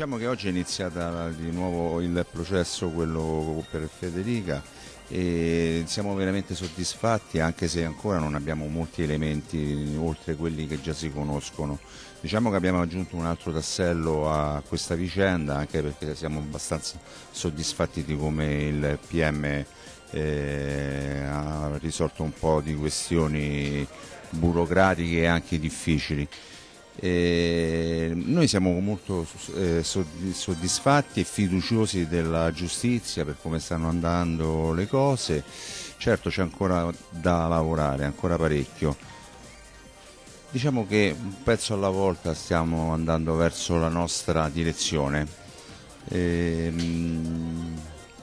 Diciamo che oggi è iniziato di nuovo il processo, quello per Federica e siamo veramente soddisfatti anche se ancora non abbiamo molti elementi oltre quelli che già si conoscono. Diciamo che abbiamo aggiunto un altro tassello a questa vicenda anche perché siamo abbastanza soddisfatti di come il PM eh, ha risolto un po' di questioni burocratiche e anche difficili. Eh, noi siamo molto eh, soddisfatti e fiduciosi della giustizia per come stanno andando le cose, certo c'è ancora da lavorare, ancora parecchio. Diciamo che un pezzo alla volta stiamo andando verso la nostra direzione. Eh,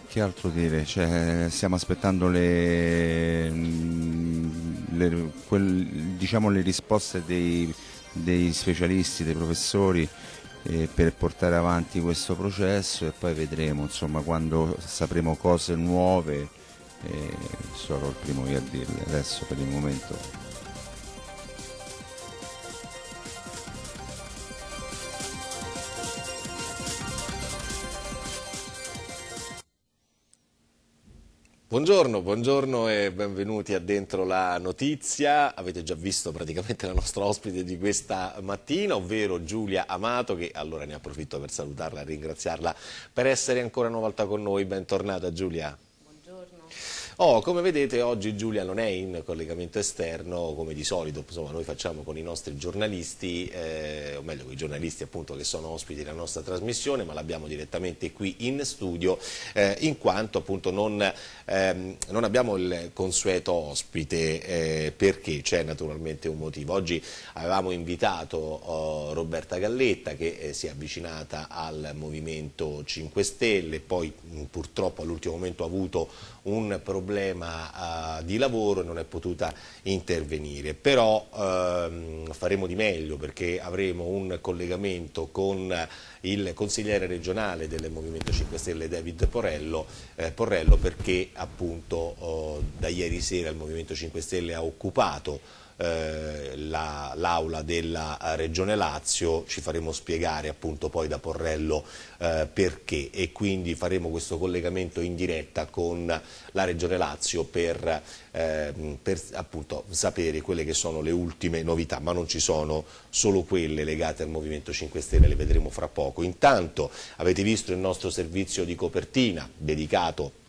che altro dire? Cioè, stiamo aspettando le, mm, le, quel, diciamo, le risposte dei dei specialisti, dei professori eh, per portare avanti questo processo e poi vedremo insomma, quando sapremo cose nuove eh, sarò il primo io a dirle adesso per il momento Buongiorno, buongiorno e benvenuti a Dentro la Notizia. Avete già visto praticamente la nostra ospite di questa mattina, ovvero Giulia Amato, che allora ne approfitto per salutarla e ringraziarla per essere ancora una volta con noi. Bentornata Giulia. Oh, come vedete oggi Giulia non è in collegamento esterno come di solito, insomma noi facciamo con i nostri giornalisti, eh, o meglio con i giornalisti appunto che sono ospiti della nostra trasmissione, ma l'abbiamo direttamente qui in studio eh, in quanto appunto non, ehm, non, abbiamo il consueto ospite eh, perché c'è naturalmente un motivo. Oggi avevamo invitato oh, Roberta Galletta che eh, si è avvicinata al Movimento 5 Stelle, poi purtroppo all'ultimo momento ha avuto un problema problema eh, di lavoro e non è potuta intervenire, però ehm, faremo di meglio perché avremo un collegamento con il consigliere regionale del Movimento 5 Stelle David Porello, eh, Porello perché appunto oh, da ieri sera il Movimento 5 Stelle ha occupato eh, l'aula della eh, Regione Lazio, ci faremo spiegare appunto poi da Porrello eh, perché e quindi faremo questo collegamento in diretta con la Regione Lazio per, eh, per appunto sapere quelle che sono le ultime novità, ma non ci sono solo quelle legate al Movimento 5 Stelle, le vedremo fra poco. Intanto avete visto il nostro servizio di copertina dedicato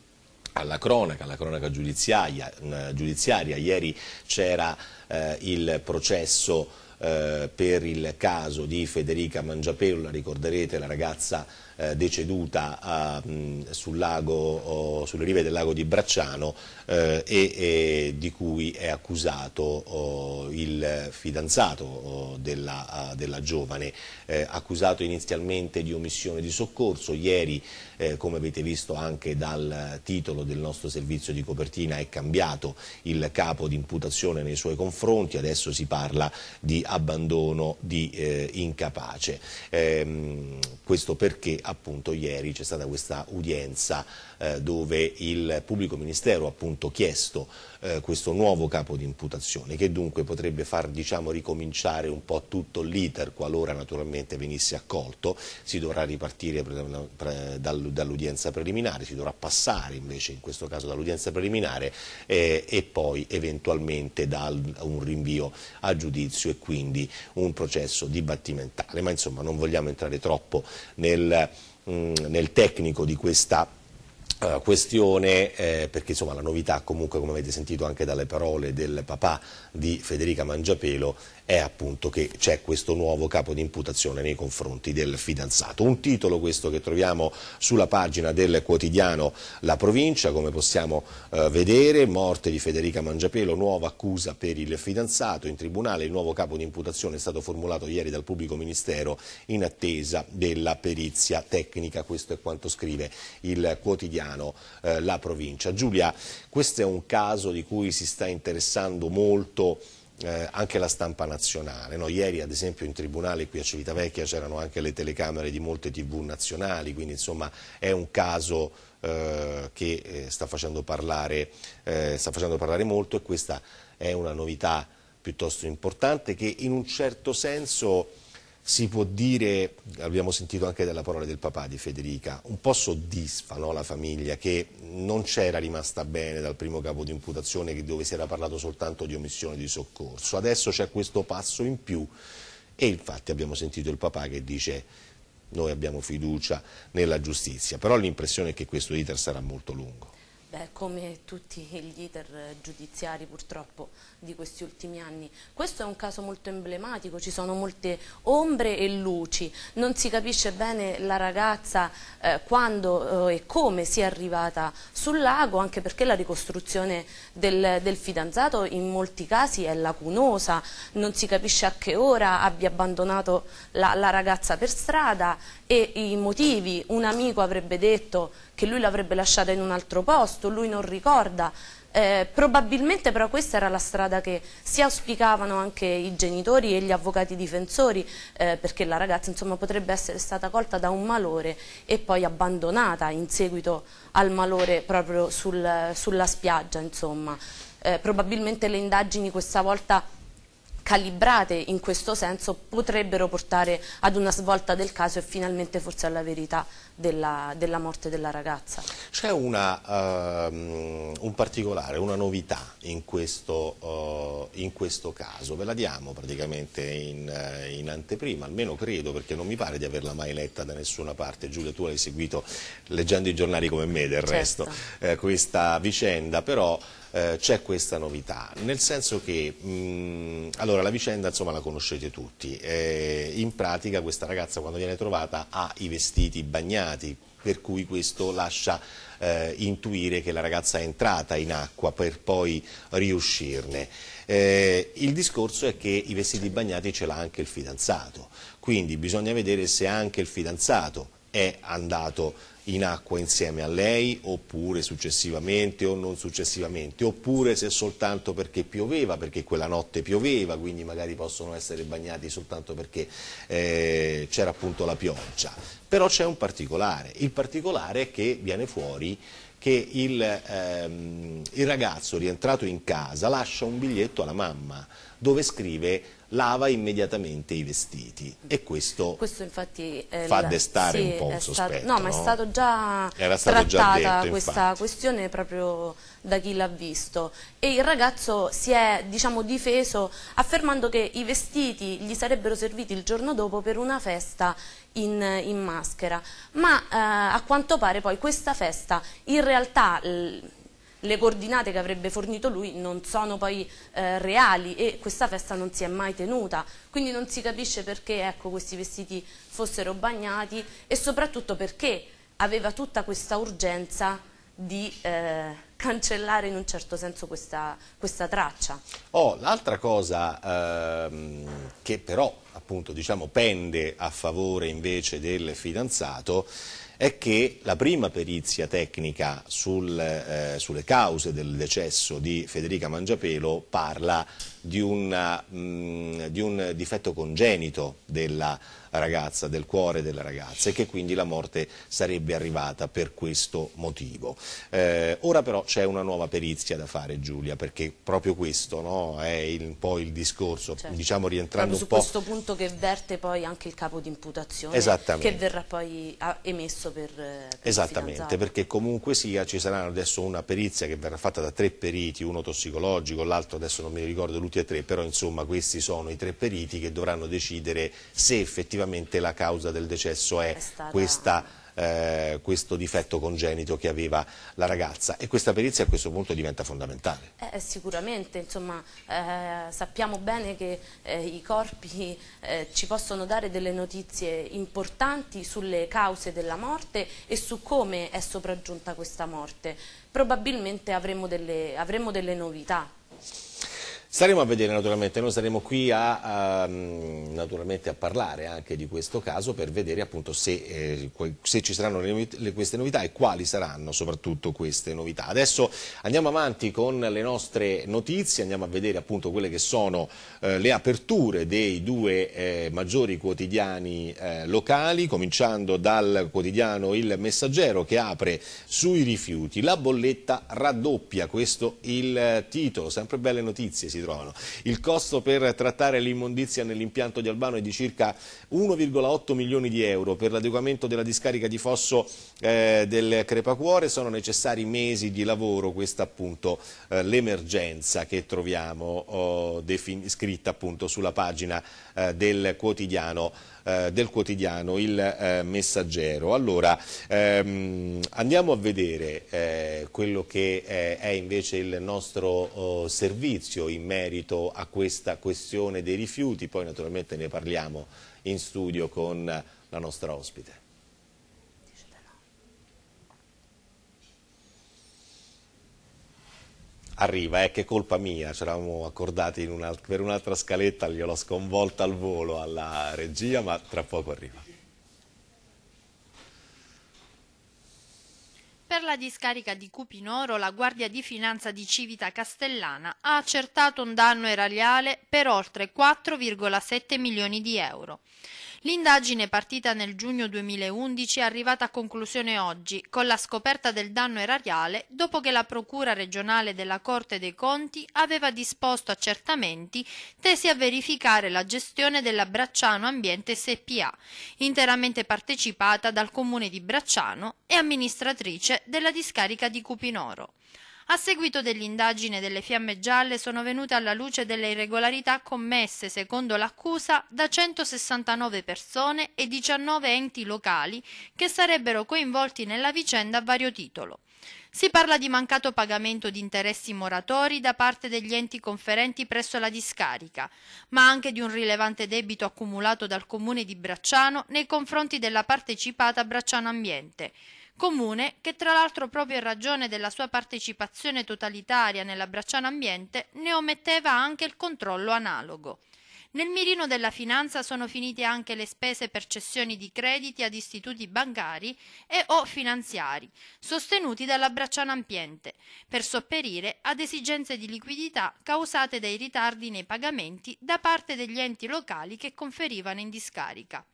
alla cronaca, alla cronaca giudiziaria. giudiziaria. Ieri c'era eh, il processo eh, per il caso di Federica Mangiapello, la ricorderete, la ragazza eh, deceduta eh, sul lago, oh, sulle rive del lago di Bracciano eh, e, e, di cui è accusato oh, il fidanzato oh, della, della, giovane, eh, accusato inizialmente di omissione di soccorso, ieri eh, come avete visto anche dal titolo del nostro servizio di copertina è cambiato il capo di imputazione nei suoi confronti, adesso si parla di abbandono di incapace. Ehm, questo perché appunto ieri c'è stata questa udienza eh, dove il pubblico ministero ha appunto chiesto eh, questo nuovo capo di imputazione che dunque potrebbe far diciamo, ricominciare un po' tutto l'iter qualora naturalmente venisse accolto, si dovrà ripartire dall'udienza preliminare, si dovrà passare invece in questo caso dall'udienza preliminare eh, e poi eventualmente da un rinvio a giudizio e quindi un processo dibattimentale, ma insomma non vogliamo entrare troppo nel, mh, mm, nel tecnico di questa eh, questione, eh, perché insomma, la novità comunque come avete sentito anche dalle parole del papà di Federica Mangiapelo è appunto che c'è questo nuovo capo di imputazione nei confronti del fidanzato. Un titolo questo che troviamo sulla pagina del quotidiano La Provincia, come possiamo eh, vedere, morte di Federica Mangiapelo, nuova accusa per il fidanzato, in tribunale il nuovo capo di imputazione è stato formulato ieri dal pubblico ministero in attesa della perizia tecnica, questo è quanto scrive il quotidiano eh, La Provincia. Giulia, questo è un caso di cui si sta interessando molto eh, anche la stampa nazionale. No? Ieri ad esempio in tribunale qui a Civitavecchia c'erano anche le telecamere di molte tv nazionali, quindi insomma è un caso eh, che eh, sta, facendo parlare, eh, sta facendo parlare molto e questa è una novità piuttosto importante che in un certo senso si può dire, abbiamo sentito anche dalla parola del papà di Federica, un po' soddisfa no, la famiglia che non c'era rimasta bene dal primo capo di imputazione dove si era parlato soltanto di omissione di soccorso. Adesso c'è questo passo in più e infatti abbiamo sentito il papà che dice noi abbiamo fiducia nella giustizia, però l'impressione è che questo iter sarà molto lungo. Beh, come tutti gli iter giudiziari purtroppo di questi ultimi anni. Questo è un caso molto emblematico, ci sono molte ombre e luci, non si capisce bene la ragazza eh, quando eh, e come sia arrivata sul lago, anche perché la ricostruzione del, del, fidanzato in molti casi è lacunosa, non si capisce a che ora abbia abbandonato la, la ragazza per strada e i motivi, un amico avrebbe detto che lui l'avrebbe lasciata in un altro posto, posto, lui non ricorda. Eh, probabilmente però questa era la strada che si auspicavano anche i genitori e gli avvocati difensori eh, perché la ragazza insomma, potrebbe essere stata colta da un malore e poi abbandonata in seguito al malore proprio sul, sulla spiaggia eh, probabilmente le indagini questa volta calibrate in questo senso potrebbero portare ad una svolta del caso e finalmente forse alla verità della, della morte della ragazza. C'è um, un particolare, una novità in questo, uh, in questo, caso, ve la diamo praticamente in, uh, in anteprima, almeno credo perché non mi pare di averla mai letta da nessuna parte, Giulia tu l'hai seguito leggendo i giornali come me del certo. resto eh, questa vicenda, però eh, c'è questa novità, nel senso che mh, mm, allora, la vicenda insomma, la conoscete tutti, eh, in pratica questa ragazza quando viene trovata ha i vestiti bagnati, per cui questo lascia eh, intuire che la ragazza è entrata in acqua per poi riuscirne. Eh, il discorso è che i vestiti bagnati ce l'ha anche il fidanzato, quindi bisogna vedere se anche il fidanzato è andato in acqua insieme a lei oppure successivamente o non successivamente oppure se soltanto perché pioveva perché quella notte pioveva quindi magari possono essere bagnati soltanto perché eh, c'era appunto la pioggia però c'è un particolare il particolare è che viene fuori che il, ehm, il ragazzo rientrato in casa lascia un biglietto alla mamma dove scrive lava immediatamente i vestiti e questo, questo infatti, eh, fa destare sì, un po' un stato, sospetto. no, ma è stato già Era stato trattata già detto, questa infatti. questione proprio da chi l'ha visto e il ragazzo si è diciamo, difeso affermando che i vestiti gli sarebbero serviti il giorno dopo per una festa in, in maschera, ma eh, a quanto pare poi questa festa in realtà le coordinate che avrebbe fornito lui non sono poi eh, reali e questa festa non si è mai tenuta, quindi non si capisce perché ecco, questi vestiti fossero bagnati e soprattutto perché aveva tutta questa urgenza di eh, cancellare in un certo senso questa, questa traccia. Oh, l'altra cosa ehm, che però appunto, diciamo, pende a favore invece del fidanzato è che la prima perizia tecnica sul, eh, sulle cause del decesso di Federica Mangiapelo parla di, una, mh, mm, di un difetto congenito della ragazza, del cuore della ragazza e che quindi la morte sarebbe arrivata per questo motivo. Eh, ora però c'è una nuova perizia da fare Giulia perché proprio questo no, è il, po' il discorso, certo. diciamo rientrando un po'... su questo punto che verte poi anche il capo di imputazione che verrà poi ah, emesso per, per Esattamente, perché comunque sia ci sarà adesso una perizia che verrà fatta da tre periti, uno tossicologico, l'altro adesso non mi ricordo l'ultimo tutti e tre, però insomma questi sono i tre periti che dovranno decidere se effettivamente la causa del decesso è, è stata... questa eh, questo difetto congenito che aveva la ragazza e questa perizia a questo punto diventa fondamentale. Eh, eh sicuramente, insomma, eh, sappiamo bene che eh, i corpi eh, ci possono dare delle notizie importanti sulle cause della morte e su come è sopraggiunta questa morte. Probabilmente avremo delle, avremo delle novità. Staremo a vedere naturalmente, noi saremo qui a, ehm, a, a, parlare anche di questo caso per vedere appunto se, eh, se ci saranno le, le, queste novità e quali saranno soprattutto queste novità. Adesso andiamo avanti con le nostre notizie, andiamo a vedere appunto quelle che sono eh, le aperture dei due eh, maggiori quotidiani eh, locali, cominciando dal quotidiano Il Messaggero che apre sui rifiuti, la bolletta raddoppia, questo il eh, titolo, sempre belle notizie si si trovano. Il costo per trattare l'immondizia nell'impianto di Albano è di circa 1,8 milioni di euro. Per l'adeguamento della discarica di fosso eh, del Crepacuore sono necessari mesi di lavoro, questa appunto eh, l'emergenza che troviamo oh, scritta appunto sulla pagina eh, del quotidiano eh, del quotidiano Il eh, Messaggero. Allora, ehm, andiamo a vedere eh, quello che eh, è invece il nostro oh, servizio in merito a questa questione dei rifiuti, poi naturalmente ne parliamo in studio con la nostra ospite. arriva, eh, che colpa mia, ci eravamo accordati un per un'altra scaletta, gliel'ho sconvolta al volo alla regia, ma tra poco arriva. Per la discarica di Cupinoro la Guardia di Finanza di Civita Castellana ha accertato un danno erariale per oltre 4,7 milioni di euro. L'indagine partita nel giugno 2011 è arrivata a conclusione oggi con la scoperta del danno erariale dopo che la Procura regionale della Corte dei Conti aveva disposto accertamenti tesi a verificare la gestione della Bracciano Ambiente SPA, interamente partecipata dal Comune di Bracciano e amministratrice della discarica di Cupinoro. A seguito dell'indagine delle Fiamme Gialle sono venute alla luce delle irregolarità commesse, secondo l'accusa, da 169 persone e 19 enti locali che sarebbero coinvolti nella vicenda a vario titolo. Si parla di mancato pagamento di interessi moratori da parte degli enti conferenti presso la discarica, ma anche di un rilevante debito accumulato dal comune di Bracciano nei confronti della partecipata Bracciano Ambiente. Comune che tra l'altro proprio in ragione della sua partecipazione totalitaria nella Bracciano Ambiente ne ometteva anche il controllo analogo. Nel mirino della finanza sono finite anche le spese per cessioni di crediti ad istituti bancari e o finanziari, sostenuti dalla Bracciano Ambiente, per sopperire ad esigenze di liquidità causate dai ritardi nei pagamenti da parte degli enti locali che conferivano in discarica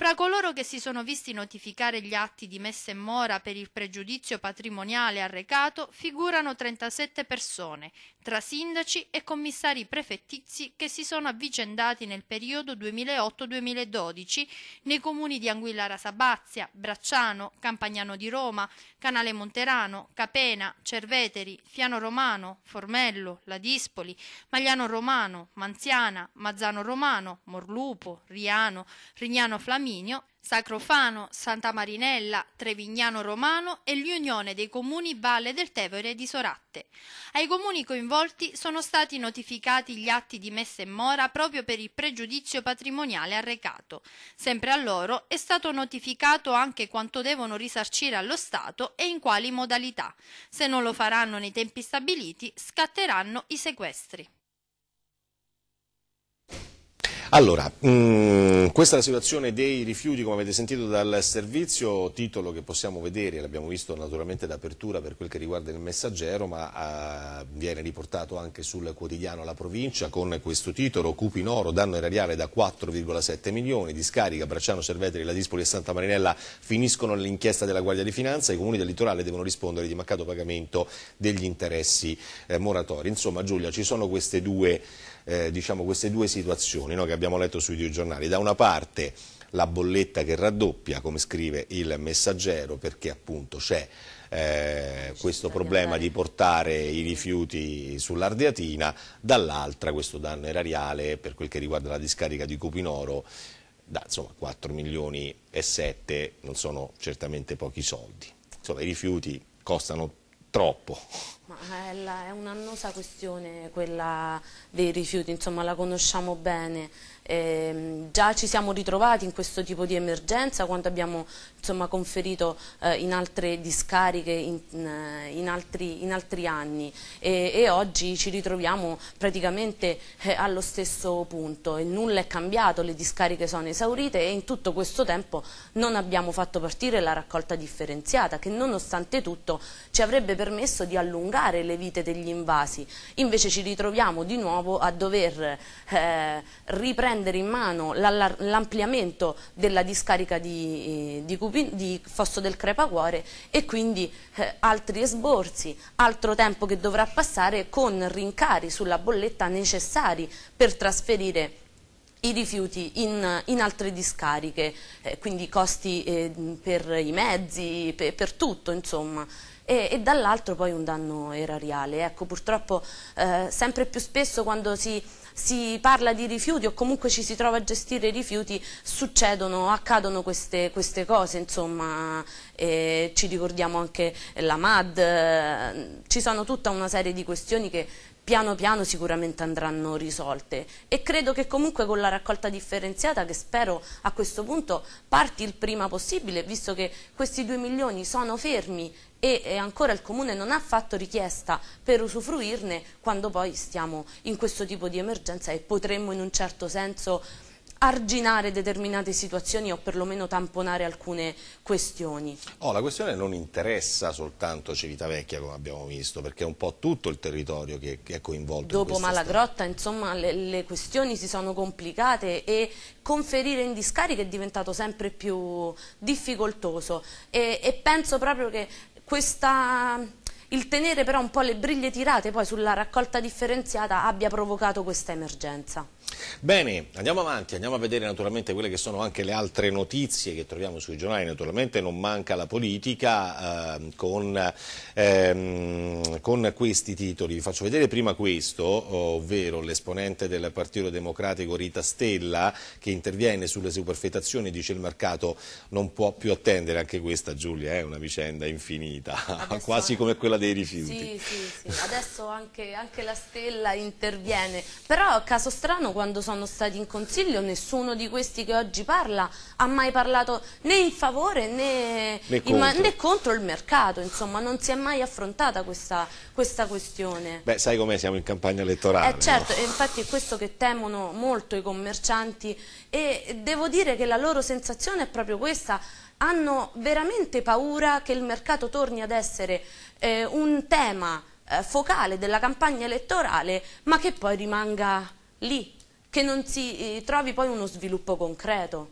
fra coloro che si sono visti notificare gli atti di messa in mora per il pregiudizio patrimoniale arrecato figurano trentasette persone tra sindaci e commissari prefettizi che si sono avvicendati nel periodo 2008-2012 nei comuni di Anguillara Sabazia, Bracciano, Campagnano di Roma, Canale Monterano, Capena, Cerveteri, Fiano Romano, Formello, Ladispoli, Magliano Romano, Manziana, Mazzano Romano, Morlupo, Riano, Rignano Flaminio Sacrofano, Santa Marinella, Trevignano Romano e l'Unione dei Comuni Valle del Tevere di Soratte. Ai comuni coinvolti sono stati notificati gli atti di messa in mora proprio per il pregiudizio patrimoniale arrecato. Sempre a loro è stato notificato anche quanto devono risarcire allo Stato e in quali modalità. Se non lo faranno nei tempi stabiliti, scatteranno i sequestri. Allora, mh, mm, questa è la situazione dei rifiuti, come avete sentito dal servizio, titolo che possiamo vedere, l'abbiamo visto naturalmente d'apertura per quel che riguarda il messaggero, ma eh, viene riportato anche sul quotidiano La Provincia con questo titolo, Cupi in oro, danno erariale da 4,7 milioni, discarica, Bracciano, Cerveteri, La Dispoli e Santa Marinella finiscono l'inchiesta della Guardia di Finanza, i comuni del litorale devono rispondere di mancato pagamento degli interessi eh, moratori. Insomma Giulia, ci sono queste due eh, diciamo, queste due situazioni no, che abbiamo letto sui due giornali. Da una parte la bolletta che raddoppia, come scrive il messaggero, perché appunto c'è eh, questo problema di portare i rifiuti sull'Ardeatina, dall'altra questo danno erariale per quel che riguarda la discarica di Cupinoro, da insomma, 4 milioni e 7 non sono certamente pochi soldi. Insomma, i rifiuti costano troppo. È, eh, la, è un'annosa questione quella dei rifiuti, insomma la conosciamo bene. Eh, già ci siamo ritrovati in questo tipo di emergenza quando abbiamo insomma, conferito eh, in altre discariche in, eh, in, altri, in altri, anni e, e, oggi ci ritroviamo praticamente eh, allo stesso punto e nulla è cambiato, le discariche sono esaurite e in tutto questo tempo non abbiamo fatto partire la raccolta differenziata che nonostante tutto ci avrebbe permesso di allungare le vite degli invasi, invece ci ritroviamo di nuovo a dover eh, riprendere riprendere in mano l'ampliamento della discarica di, di, Cupin, di, Fosso del Crepacuore e quindi eh, altri esborsi, altro tempo che dovrà passare con rincari sulla bolletta necessari per trasferire i rifiuti in, in altre discariche, eh, quindi costi eh, per i mezzi, per, per tutto insomma e, e dall'altro poi un danno erariale. Ecco, purtroppo eh, sempre più spesso quando si si parla di rifiuti o comunque ci si trova a gestire i rifiuti, succedono, accadono queste, queste cose, insomma, eh, ci ricordiamo anche la MAD, eh, ci sono tutta una serie di questioni che piano piano sicuramente andranno risolte e credo che comunque con la raccolta differenziata che spero a questo punto parti il prima possibile visto che questi 2 milioni sono fermi e ancora il Comune non ha fatto richiesta per usufruirne quando poi stiamo in questo tipo di emergenza e potremmo in un certo senso arginare determinate situazioni o perlomeno tamponare alcune questioni? Oh, la questione non interessa soltanto Civitavecchia come abbiamo visto perché è un po' tutto il territorio che, che è coinvolto. Dopo Malagrotta insomma le, le, questioni si sono complicate e conferire in discarica è diventato sempre più difficoltoso e, e penso proprio che questa il tenere però un po' le briglie tirate poi sulla raccolta differenziata abbia provocato questa emergenza. Bene, andiamo avanti, andiamo a vedere naturalmente quelle che sono anche le altre notizie che troviamo sui giornali, naturalmente non manca la politica eh, con, ehm, con, questi titoli, vi faccio vedere prima questo, ovvero l'esponente del Partito Democratico Rita Stella che interviene sulle superfetazioni e dice il mercato non può più attendere, anche questa Giulia è una vicenda infinita, quasi come quella dei rifiuti. Sì, sì, sì. adesso anche, anche, la stella interviene, però caso strano quando sono stati in consiglio nessuno di questi che oggi parla ha mai parlato né in favore né, né, contro. né contro. il mercato, insomma non si è mai affrontata questa, questa questione. Beh sai com'è, siamo in campagna elettorale. Eh, certo, no? infatti è questo che temono molto i commercianti e devo dire che la loro sensazione è proprio questa, hanno veramente paura che il mercato torni ad essere eh, un tema eh, focale della campagna elettorale ma che poi rimanga lì, che non si eh, trovi poi uno sviluppo concreto.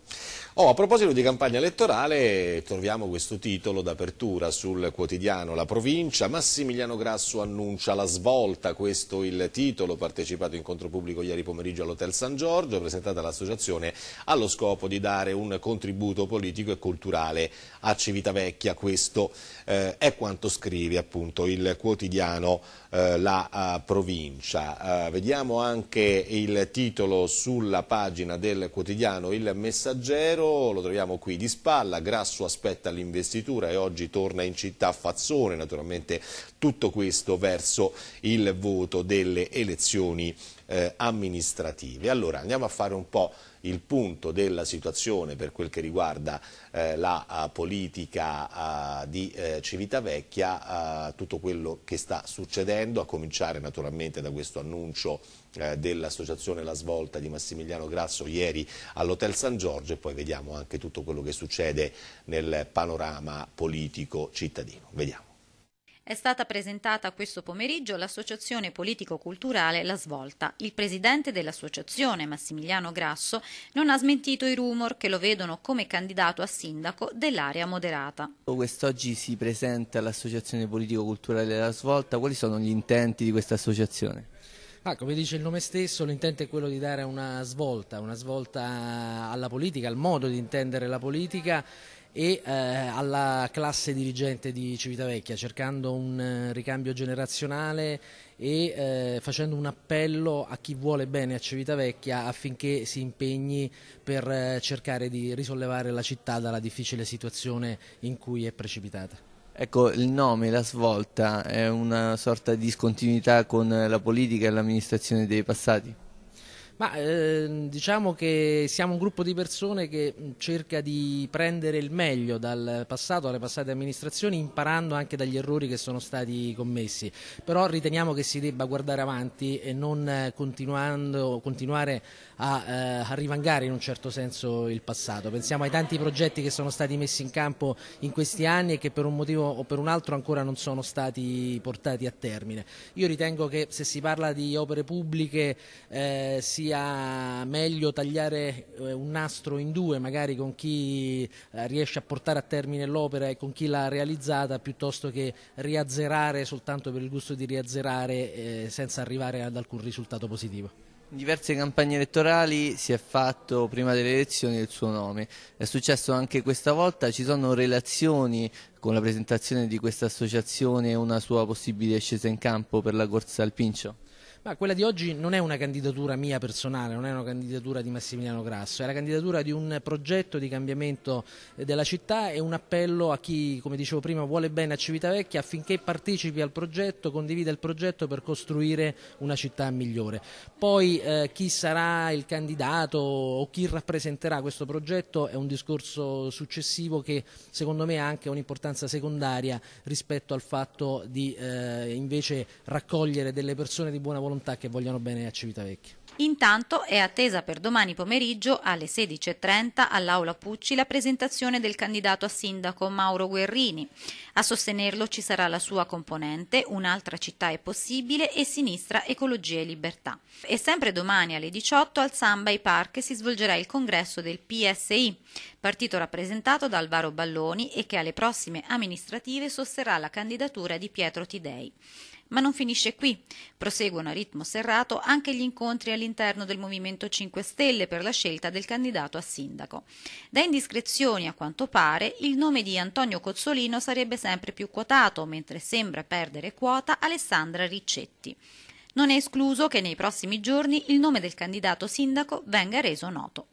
Oh, a proposito di campagna elettorale, troviamo questo titolo d'apertura sul quotidiano La Provincia. Massimiliano Grasso annuncia la svolta, questo il titolo, partecipato incontro pubblico ieri pomeriggio all'Hotel San Giorgio, presentata dall'associazione allo scopo di dare un contributo politico e culturale a Civitavecchia. Questo eh, è quanto scrive appunto il quotidiano eh, La eh, Provincia. Eh, vediamo anche il titolo sulla pagina del quotidiano Il Messaggero Piero, lo troviamo qui di spalla, Grasso aspetta l'investitura e oggi torna in città Fazzone, naturalmente tutto questo verso il voto delle elezioni eh, amministrative. Allora andiamo a fare un po' il punto della situazione per quel che riguarda eh, la eh, politica uh, di uh, Civitavecchia, tutto quello che sta succedendo, a cominciare naturalmente da questo annuncio dell'associazione La Svolta di Massimiliano Grasso ieri all'Hotel San Giorgio e poi vediamo anche tutto quello che succede nel panorama politico cittadino. Vediamo. È stata presentata questo pomeriggio l'associazione politico-culturale La Svolta. Il presidente dell'associazione, Massimiliano Grasso, non ha smentito i rumor che lo vedono come candidato a sindaco dell'area moderata. Quest'oggi si presenta l'associazione politico-culturale La Svolta. Quali sono gli intenti di questa associazione? Ah, come dice il nome stesso, l'intento è quello di dare una svolta, una svolta alla politica, al modo di intendere la politica e eh, alla classe dirigente di Civitavecchia, cercando un eh, ricambio generazionale e eh, facendo un appello a chi vuole bene a Civitavecchia affinché si impegni per eh, cercare di risollevare la città dalla difficile situazione in cui è precipitata. Ecco, il nome, la svolta, è una sorta di discontinuità con la politica e l'amministrazione dei passati? Ma eh, diciamo che siamo un gruppo di persone che cerca di prendere il meglio dal passato, dalle passate amministrazioni, imparando anche dagli errori che sono stati commessi. Però riteniamo che si debba guardare avanti e non eh, continuare a, eh, a, rivangare in un certo senso il passato. Pensiamo ai tanti progetti che sono stati messi in campo in questi anni e che per un motivo o per un altro ancora non sono stati portati a termine. Io ritengo che se si parla di opere pubbliche eh, sia meglio tagliare eh, un nastro in due, magari con chi eh, riesce a portare a termine l'opera e con chi l'ha realizzata, piuttosto che riazzerare soltanto per il gusto di riazzerare eh, senza arrivare ad alcun risultato positivo. In diverse campagne elettorali si è fatto prima delle elezioni il suo nome, è successo anche questa volta, ci sono relazioni con la presentazione di questa associazione e una sua possibile scesa in campo per la corsa al Pincio? Ma quella di oggi non è una candidatura mia personale, non è una candidatura di Massimiliano Grasso, è la candidatura di un progetto di cambiamento eh, della città e un appello a chi, come dicevo prima, vuole bene a Civitavecchia affinché partecipi al progetto, condivida il progetto per costruire una città migliore. Poi eh, chi sarà il candidato o chi rappresenterà questo progetto è un discorso successivo che secondo me ha anche un'importanza secondaria rispetto al fatto di eh, invece raccogliere delle persone di buona volontà volontà che vogliono bene a Civitavecchia. Intanto è attesa per domani pomeriggio alle 16.30 all'Aula Pucci la presentazione del candidato a sindaco Mauro Guerrini. A sostenerlo ci sarà la sua componente Un'altra città è possibile e Sinistra Ecologia e Libertà. E sempre domani alle 18 al Samba Park si svolgerà il congresso del PSI, partito rappresentato da Alvaro Balloni e che alle prossime amministrative sosterrà la candidatura di Pietro Tidei. Ma non finisce qui. Proseguono a ritmo serrato anche gli incontri all'interno del Movimento 5 Stelle per la scelta del candidato a sindaco. Da indiscrezioni, a quanto pare, il nome di Antonio Cozzolino sarebbe sempre più quotato, mentre sembra perdere quota Alessandra Riccetti. Non è escluso che nei prossimi giorni il nome del candidato sindaco venga reso noto.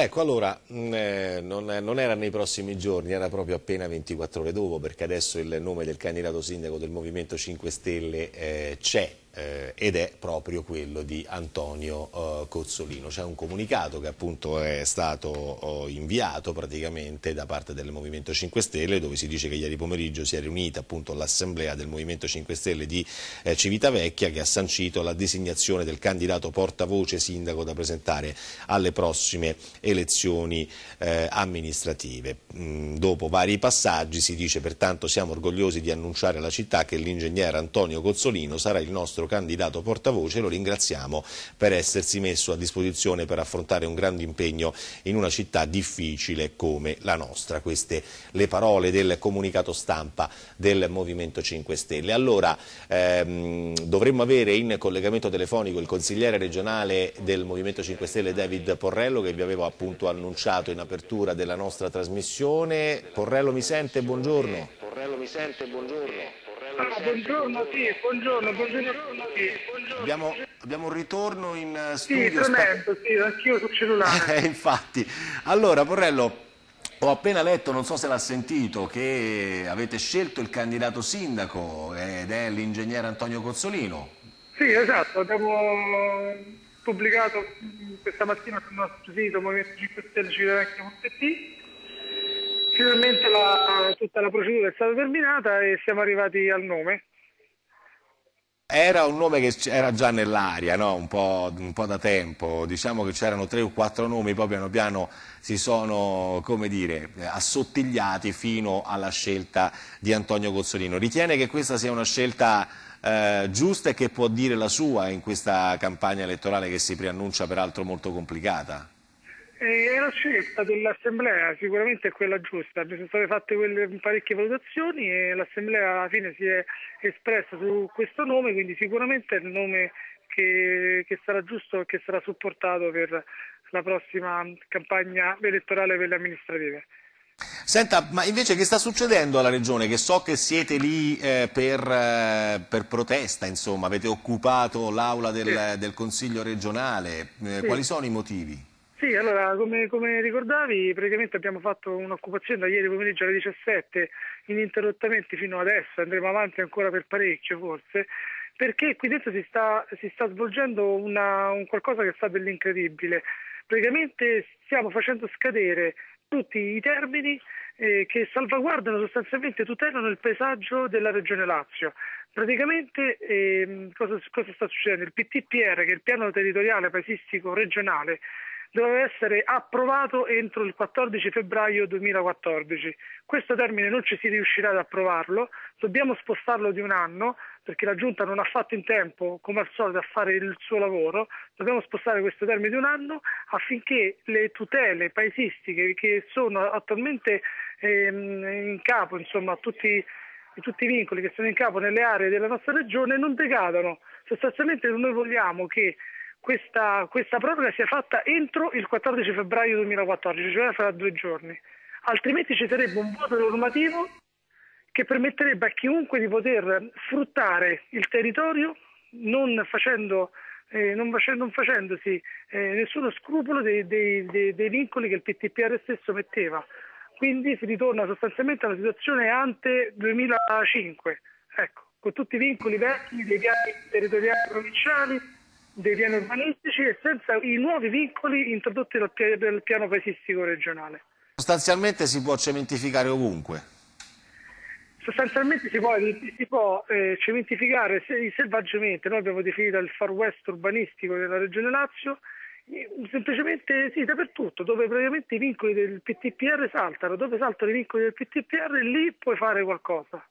Ecco, allora, mh, mm, eh, non, eh, non, era nei prossimi giorni, era proprio appena 24 ore dopo, perché adesso il nome del candidato sindaco del Movimento 5 Stelle eh, c'è, eh, ed è proprio quello di Antonio eh, Cozzolino. C'è un comunicato che appunto è stato oh, inviato praticamente da parte del Movimento 5 Stelle dove si dice che ieri pomeriggio si è riunita appunto l'assemblea del Movimento 5 Stelle di eh, Civitavecchia che ha sancito la designazione del candidato portavoce sindaco da presentare alle prossime elezioni eh, amministrative. Mm, dopo vari passaggi si dice pertanto siamo orgogliosi di annunciare alla città che l'ingegnere Antonio Cozzolino sarà il nostro nostro candidato portavoce, lo ringraziamo per essersi messo a disposizione per affrontare un grande impegno in una città difficile come la nostra. Queste le parole del comunicato stampa del Movimento 5 Stelle. Allora ehm, dovremmo avere in collegamento telefonico il consigliere regionale del Movimento 5 Stelle David Porrello che vi avevo appunto annunciato in apertura della nostra trasmissione. Porrello mi sente? Buongiorno. Porrello mi sente? Buongiorno buongiorno, sì, buongiorno, buongiorno, sì, buongiorno. Abbiamo, abbiamo, un ritorno in eh, studio. Sì, tremendo, sta... sì, anch'io sul cellulare. Eh, infatti. Allora, Porrello, ho appena letto, non so se l'ha sentito, che avete scelto il candidato sindaco ed è l'ingegnere Antonio Cozzolino. Sì, esatto, abbiamo pubblicato questa mattina sul nostro sito movimento 5 stelle Civile Finalmente la, tutta la procedura è stata terminata e siamo arrivati al nome. Era un nome che era già nell'aria, no? un, un, po', da tempo, diciamo che c'erano tre o quattro nomi, poi piano piano si sono, dire, assottigliati fino alla scelta di Antonio Cozzolino. Ritiene che questa sia una scelta eh, giusta e che può dire la sua in questa campagna elettorale che si preannuncia peraltro molto complicata? Eh, la scelta dell'Assemblea sicuramente è quella giusta, sono state fatte quelle, parecchie valutazioni e l'Assemblea alla fine si è espressa su questo nome, quindi sicuramente è il nome che, che sarà giusto e che sarà supportato per la prossima campagna elettorale per le amministrative. Senta, ma invece che sta succedendo alla Regione? Che so che siete lì eh, per, eh, per, protesta, insomma, avete occupato l'aula del, sì. del, Consiglio regionale, eh, sì. quali sono i motivi? Sì, allora come, come, ricordavi praticamente abbiamo fatto un'occupazione da ieri pomeriggio alle 17 ininterrottamente fino adesso, andremo avanti ancora per parecchio forse, perché qui dentro si sta, si sta svolgendo una, un qualcosa che sta dell'incredibile. Praticamente stiamo facendo scadere tutti i termini eh, che salvaguardano sostanzialmente, tutelano il paesaggio della regione Lazio. Praticamente eh, cosa, cosa sta succedendo? Il PTPR, che è il piano territoriale paesistico regionale, doveva essere approvato entro il 14 febbraio 2014. Questo termine non ci si riuscirà ad approvarlo, dobbiamo spostarlo di un anno perché la Giunta non ha fatto in tempo, come al solito, a fare il suo lavoro, dobbiamo spostare questo termine di un anno affinché le tutele paesistiche che sono attualmente ehm, in capo, insomma, tutti tutti i vincoli che sono in capo nelle aree della nostra regione non decadano. Sostanzialmente noi vogliamo che questa, questa proroga sia fatta entro il 14 febbraio 2014, cioè fra due giorni, altrimenti ci sarebbe un vuoto normativo che permetterebbe a chiunque di poter sfruttare il territorio non, facendo, eh, non, facendo, non facendosi eh, nessuno scrupolo dei, dei, dei, dei vincoli che il PTPR stesso metteva. Quindi si ritorna sostanzialmente alla situazione ante 2005, ecco, con tutti i vincoli vecchi dei piani territoriali provinciali dei piani urbanistici e senza i nuovi vincoli introdotti dal, dal piano paesistico regionale. Sostanzialmente si può cementificare ovunque sostanzialmente si può, si può eh, cementificare se, selvaggiamente, noi abbiamo definito il far west urbanistico della regione Lazio, eh, semplicemente sì, dappertutto, dove praticamente i vincoli del PTPR saltano, dove saltano i vincoli del PTPR lì puoi fare qualcosa.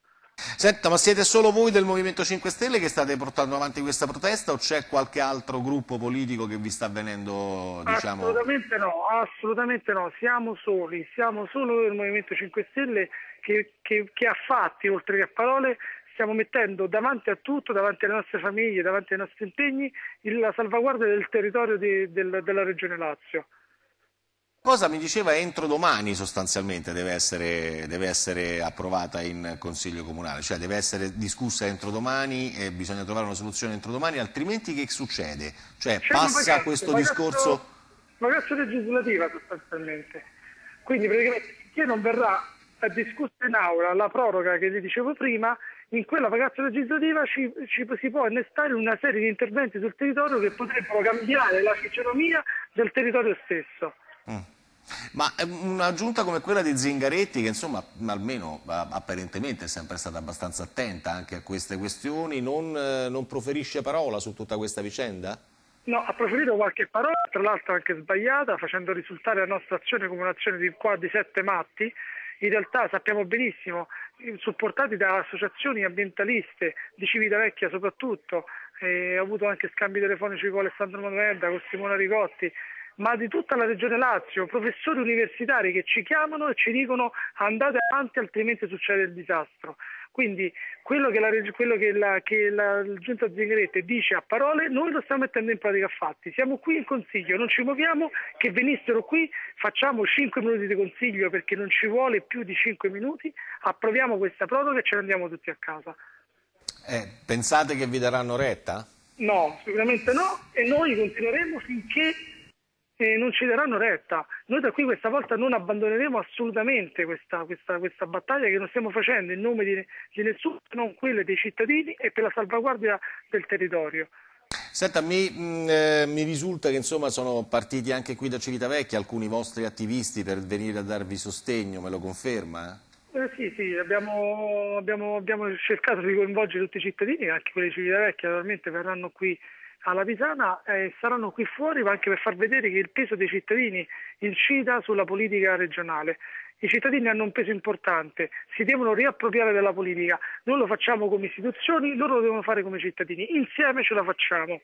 Senta, ma siete solo voi del Movimento 5 Stelle che state portando avanti questa protesta o c'è qualche altro gruppo politico che vi sta venendo, diciamo... Assolutamente no, assolutamente no, siamo soli, siamo solo noi del Movimento 5 Stelle che, che, che a fatti, oltre che a parole, stiamo mettendo davanti a tutto, davanti alle nostre famiglie, davanti ai nostri impegni, la salvaguardia del territorio di, del, della Regione Lazio. Cosa mi diceva entro domani sostanzialmente deve essere, deve essere approvata in Consiglio Comunale, cioè deve essere discussa entro domani e bisogna trovare una soluzione entro domani, altrimenti che succede? Cioè C'è passa vacanze, questo vacanze, discorso... Vacanza legislativa sostanzialmente, quindi praticamente finché non verrà discussa in aula la proroga che vi dicevo prima, in quella vacanza legislativa ci, ci, si può innestare una serie di interventi sul territorio che potrebbero cambiare la fisionomia del territorio stesso. Mm. Ma ehm, una giunta come quella di Zingaretti, che insomma, almeno apparentemente è sempre stata abbastanza attenta anche a queste questioni, non, eh, non proferisce parola su tutta questa vicenda? No, ha proferito qualche parola, tra l'altro anche sbagliata, facendo risultare la nostra azione come un'azione di quasi sette matti. In realtà sappiamo benissimo, eh, supportati da associazioni ambientaliste di Civitavecchia soprattutto, eh, ho avuto anche scambi telefonici con Alessandro Manuelda, con Simona Ricotti, ma di tutta la regione Lazio, professori universitari che ci chiamano e ci dicono andate avanti altrimenti succede il disastro. Quindi quello che la, quello che la, che la giunta Zingaretti dice a parole noi lo stiamo mettendo in pratica a fatti. Siamo qui in consiglio, non ci muoviamo, che venissero qui, facciamo 5 minuti di consiglio perché non ci vuole più di 5 minuti, approviamo questa proroga e ce ne andiamo tutti a casa. Eh, pensate che vi daranno retta? No, sicuramente no e noi continueremo finché eh, non ci daranno retta. Noi da qui questa volta non abbandoneremo assolutamente questa, questa, questa battaglia che non stiamo facendo in nome di, di nessuno, non quelle dei cittadini e per la salvaguardia del territorio. Senta, mi, mh, mm, eh, mi, risulta che insomma, sono partiti anche qui da Civitavecchia alcuni vostri attivisti per venire a darvi sostegno, me lo conferma? Eh sì, sì, abbiamo, abbiamo, abbiamo, cercato di coinvolgere tutti i cittadini, anche quelli di Civitavecchia, naturalmente verranno qui alla Pisana eh, saranno qui fuori anche per far vedere che il peso dei cittadini incida sulla politica regionale. I cittadini hanno un peso importante, si devono riappropriare della politica. Noi lo facciamo come istituzioni, loro lo devono fare come cittadini. Insieme ce la facciamo.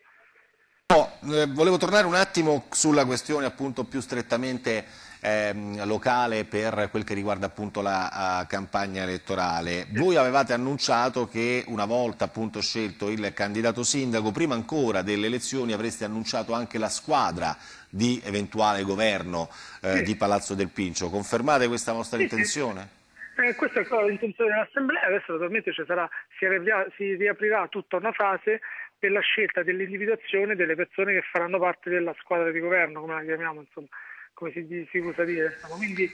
No, eh, volevo tornare un attimo sulla questione appunto più strettamente ehm, locale per quel che riguarda appunto la uh, campagna elettorale. Voi avevate annunciato che una volta appunto scelto il candidato sindaco, prima ancora delle elezioni avreste annunciato anche la squadra di eventuale governo eh, sì. di Palazzo del Pincio. Confermate questa vostra sì, intenzione? Sì. Eh, questa è ancora l'intenzione dell'Assemblea, adesso naturalmente sarà, si, riaprirà, si riaprirà tutta una fase per la scelta dell'individuazione delle persone che faranno parte della squadra di governo, come la chiamiamo insomma come si, si usa dire. Quindi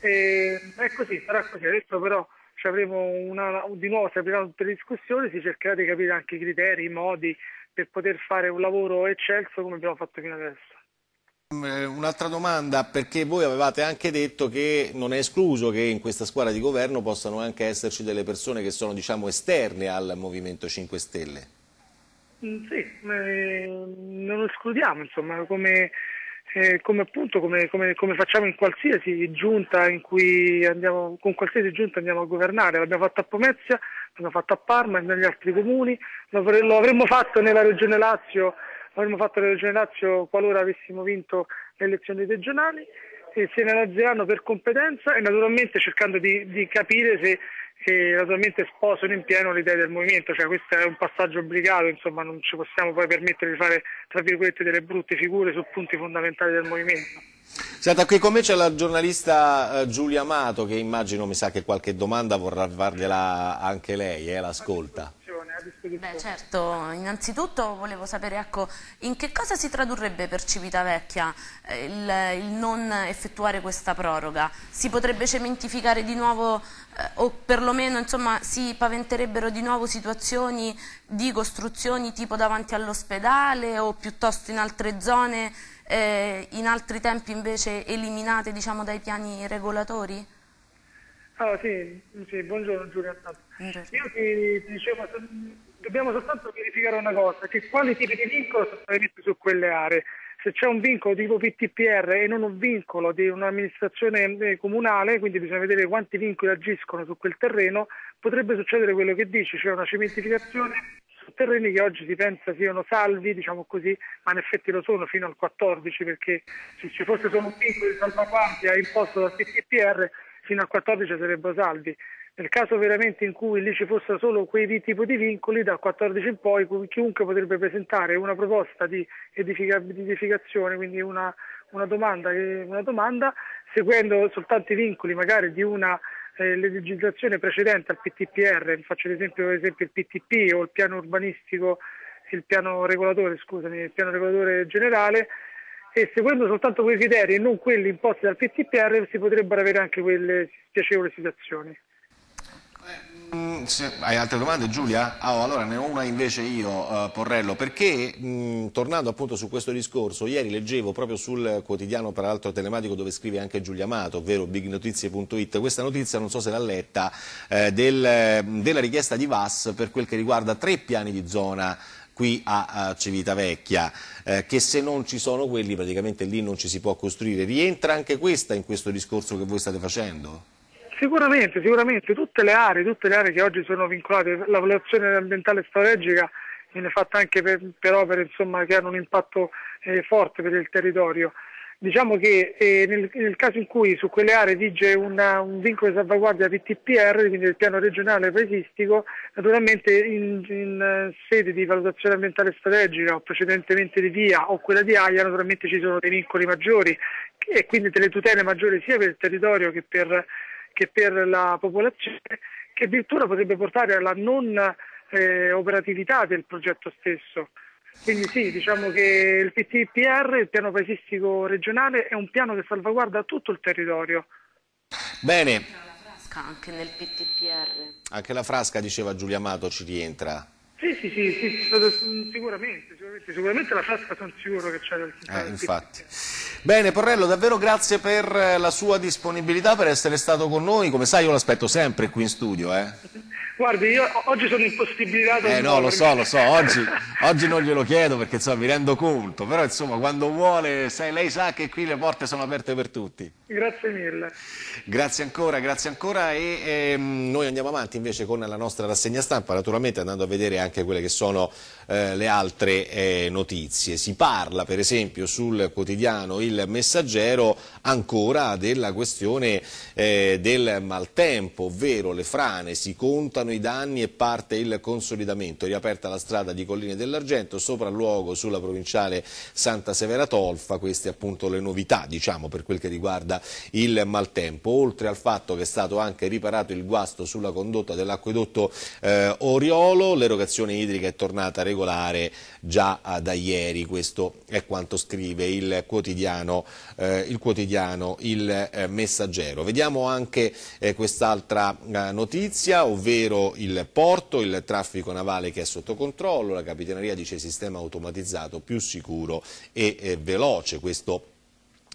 eh, è così, sarà così. Adesso però ci avremo una, di nuovo, si apriranno tutte le discussioni, si cercherà di capire anche i criteri, i modi per poter fare un lavoro eccelso come abbiamo fatto fino adesso. Eh, un'altra domanda, perché voi avevate anche detto che non è escluso che in questa squadra di governo possano anche esserci delle persone che sono diciamo, esterne al Movimento 5 Stelle. Mm, sì, eh, non lo escludiamo, insomma, come eh, come appunto come, come, come, facciamo in qualsiasi giunta in cui andiamo, con qualsiasi giunta andiamo a governare. L'abbiamo fatto a Pomezia, l'abbiamo fatto a Parma e negli altri comuni, lo, lo avremmo fatto nella regione Lazio, avremmo fatto nella regione Lazio qualora avessimo vinto le elezioni regionali, eh, se ne hanno per competenza e naturalmente cercando di, di capire se che naturalmente sposano in pieno l'idea del movimento, cioè questo è un passaggio obbligato, insomma non ci possiamo poi permettere di fare tra virgolette delle brutte figure su punti fondamentali del movimento. Senta, qui con me c'è la giornalista eh, Giulia Amato che immagino mi sa che qualche domanda vorrà fargliela anche lei, eh, l'ascolta. Beh, certo, innanzitutto volevo sapere ecco, in che cosa si tradurrebbe per Civitavecchia eh, il, il non effettuare questa proroga? Si potrebbe cementificare di nuovo eh, o perlomeno insomma, si paventerebbero di nuovo situazioni di costruzioni tipo davanti all'ospedale o piuttosto in altre zone, eh, in altri tempi invece eliminate diciamo, dai piani regolatori? Ah, sì, sì, buongiorno Giulia. Io ti, ti dicevo, dobbiamo soltanto verificare una cosa, che quali tipi di vincolo sono stati messi su quelle aree se c'è un vincolo tipo PTPR e non un vincolo di un'amministrazione eh, comunale, quindi bisogna vedere quanti vincoli agiscono su quel terreno, potrebbe succedere quello che dici, cioè una cementificazione su terreni che oggi si pensa siano salvi, diciamo così, ma in effetti lo sono fino al 14 perché se ci fosse solo un vincolo di salvaguardia imposto dal PTPR fino al 14 sarebbero salvi. Nel caso veramente in cui lì ci fossero solo quei tipi di vincoli, dal 14 in poi chiunque potrebbe presentare una proposta di edificazione, quindi una, una, domanda, una domanda, seguendo soltanto i vincoli magari di una eh, legislazione precedente al PTPR, faccio l'esempio per esempio il PTP o il piano urbanistico, il piano regolatore, scusami, il piano regolatore generale, e seguendo soltanto quei criteri e non quelli imposti dal PTPR si potrebbero avere anche quelle spiacevoli situazioni. Mm, se hai altre domande Giulia? Ah, oh, allora ne ho una invece io, uh, Porrello, perché mh, mm, tornando appunto su questo discorso, ieri leggevo proprio sul quotidiano peraltro telematico dove scrive anche Giulia Mato, ovvero bignotizie.it, questa notizia non so se l'ha letta, eh, del, mm, della richiesta di VAS per quel che riguarda tre piani di zona qui a Civitavecchia, eh, che se non ci sono quelli praticamente lì non ci si può costruire. Rientra anche questa in questo discorso che voi state facendo? Sicuramente, sicuramente, tutte le aree, tutte le aree che oggi sono vincolate, la valutazione ambientale strategica viene fatta anche per, per opere insomma, che hanno un impatto eh, forte per il territorio. Diciamo che eh, nel, nel, caso in cui su quelle aree vige una, un vincolo di salvaguardia PTPR, quindi del piano regionale paesistico, naturalmente in, in eh, sede di valutazione ambientale strategica o precedentemente di VIA o quella di AIA naturalmente ci sono dei vincoli maggiori e quindi delle tutele maggiori sia per il territorio che per che per la popolazione, che addirittura potrebbe portare alla non eh, operatività del progetto stesso. Quindi sì, diciamo che il PTPR, il piano paesistico regionale, è un piano che salvaguarda tutto il territorio. Bene. Anche nel PTPR. Anche la frasca, diceva Giulia Amato, ci rientra. Sì, sì, sì, sì, sicuramente, sicuramente, sicuramente la fresca sono sicuro che c'è del eh, infatti. Bene, Porrello, davvero grazie per eh, la sua disponibilità, per essere stato con noi. Come sai, io l'aspetto sempre qui in studio, eh. Guardi, io oggi sono impossibilitato. Eh no, lo so, lo so, oggi, oggi, non glielo chiedo perché insomma mi rendo conto, però insomma quando vuole, sai, lei sa che qui le porte sono aperte per tutti. Grazie mille. Grazie ancora, grazie ancora e ehm, noi andiamo avanti invece con la nostra rassegna stampa, naturalmente andando a vedere anche quelle che sono eh, le altre eh, notizie. Si parla per esempio sul quotidiano Il Messaggero ancora della questione eh, del maltempo, ovvero le frane, si contano i danni e parte il consolidamento. Riaperta la strada di Colline dell'Argento, sopralluogo sulla provinciale Santa Severa Tolfa, queste appunto le novità diciamo, per quel che riguarda riguarda il maltempo, oltre al fatto che è stato anche riparato il guasto sulla condotta dell'acquedotto eh, Oriolo, l'erogazione idrica è tornata regolare già eh, da ieri, questo è quanto scrive il quotidiano, eh, il, quotidiano il, eh, Messaggero. Vediamo anche eh, quest'altra eh, notizia, ovvero il porto, il traffico navale che è sotto controllo, la Capitaneria dice sistema automatizzato più sicuro e veloce, questo è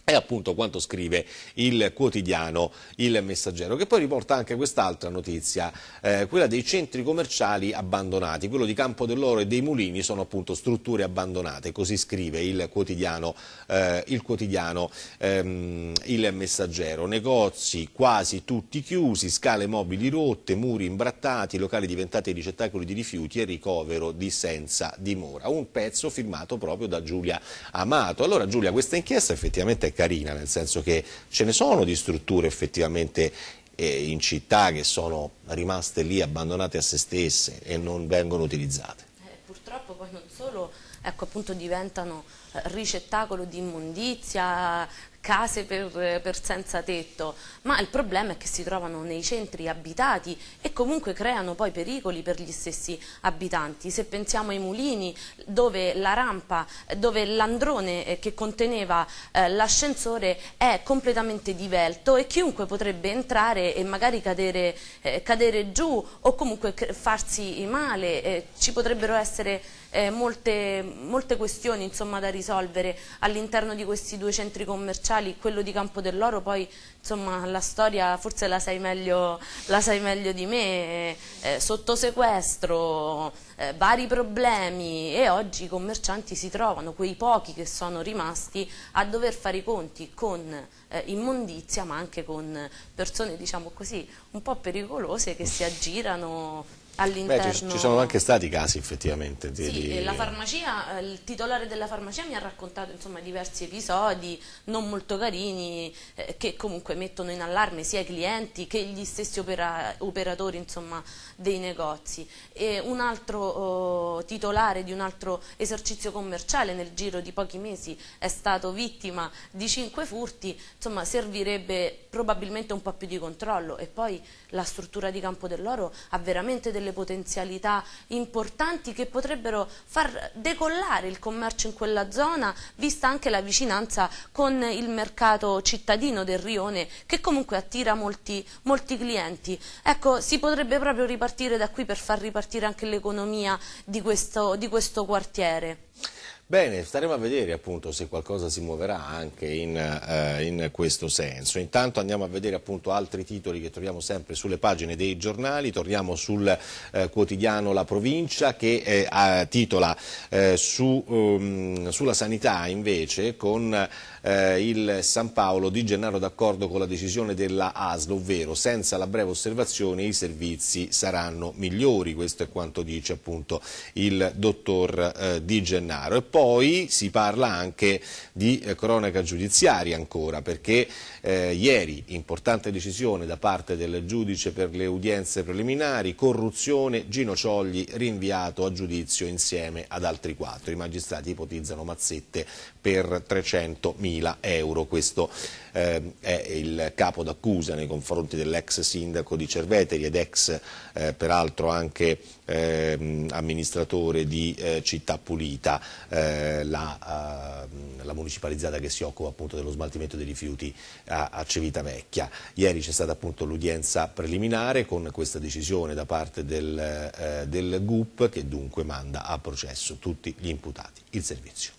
è appunto quanto scrive il quotidiano Il Messaggero, che poi riporta anche quest'altra notizia, eh, quella dei centri commerciali abbandonati, quello di Campo dell'Oro e dei Mulini sono appunto strutture abbandonate, così scrive il quotidiano, eh, il, quotidiano ehm, il, Messaggero, negozi quasi tutti chiusi, scale mobili rotte, muri imbrattati, locali diventati ricettacoli di rifiuti e ricovero di senza dimora, un pezzo firmato proprio da Giulia Amato. Allora Giulia, questa inchiesta effettivamente è carina, nel senso che ce ne sono di strutture effettivamente eh, in città che sono rimaste lì abbandonate a se stesse e non vengono utilizzate. Eh, purtroppo poi non solo ecco, appunto diventano ricettacolo di immondizia, case per, per, senza tetto, ma il problema è che si trovano nei centri abitati e comunque creano poi pericoli per gli stessi abitanti. Se pensiamo ai mulini dove la rampa, dove l'androne eh, che conteneva eh, l'ascensore è completamente divelto e chiunque potrebbe entrare e magari cadere, eh, cadere giù o comunque farsi male, eh, ci potrebbero essere eh, molte, molte, questioni insomma, da risolvere all'interno di questi due centri commerciali, quello di Campo dell'Oro, poi insomma, la storia forse la sai meglio, la sai meglio di me, eh, sotto sequestro, eh, vari problemi e oggi i commercianti si trovano, quei pochi che sono rimasti, a dover fare i conti con eh, immondizia ma anche con persone diciamo così, un po' pericolose che si aggirano all'interno. Beh, ci, sono anche stati casi effettivamente. Di, sì, di... La farmacia, eh, il titolare della farmacia mi ha raccontato insomma, diversi episodi non molto carini eh, che comunque mettono in allarme sia i clienti che gli stessi opera, operatori insomma, dei negozi. E un altro oh, titolare di un altro esercizio commerciale nel giro di pochi mesi è stato vittima di cinque furti, insomma servirebbe probabilmente un po' più di controllo e poi la struttura di Campo dell'Oro ha veramente delle delle potenzialità importanti che potrebbero far decollare il commercio in quella zona, vista anche la vicinanza con il mercato cittadino del Rione, che comunque attira molti, molti clienti. Ecco, si potrebbe proprio ripartire da qui per far ripartire anche l'economia di di questo quartiere. Bene, staremo a vedere appunto se qualcosa si muoverà anche in, eh, in, questo senso. Intanto andiamo a vedere appunto altri titoli che troviamo sempre sulle pagine dei giornali, torniamo sul eh, quotidiano La Provincia che eh, titola eh, su, um, sulla sanità invece con eh, il San Paolo di Gennaro d'accordo con la decisione della ASL, ovvero senza la breve osservazione i servizi saranno migliori, questo è quanto dice appunto il dottor eh, Di Gennaro poi si parla anche di eh, cronaca giudiziaria ancora, perché eh, ieri importante decisione da parte del giudice per le udienze preliminari, corruzione, Gino Ciogli rinviato a giudizio insieme ad altri quattro. I magistrati ipotizzano mazzette per 300.000 euro. Questo eh, è il capo d'accusa nei confronti dell'ex sindaco di Cerveteri ed ex eh, peraltro anche eh, amministratore di eh, Città Pulita, eh, la, ehm, la, municipalizzata che si occupa appunto dello smaltimento dei rifiuti a, a Civitavecchia. Ieri c'è stata appunto l'udienza preliminare con questa decisione da parte del, eh, del GUP che dunque manda a processo tutti gli imputati. Il servizio.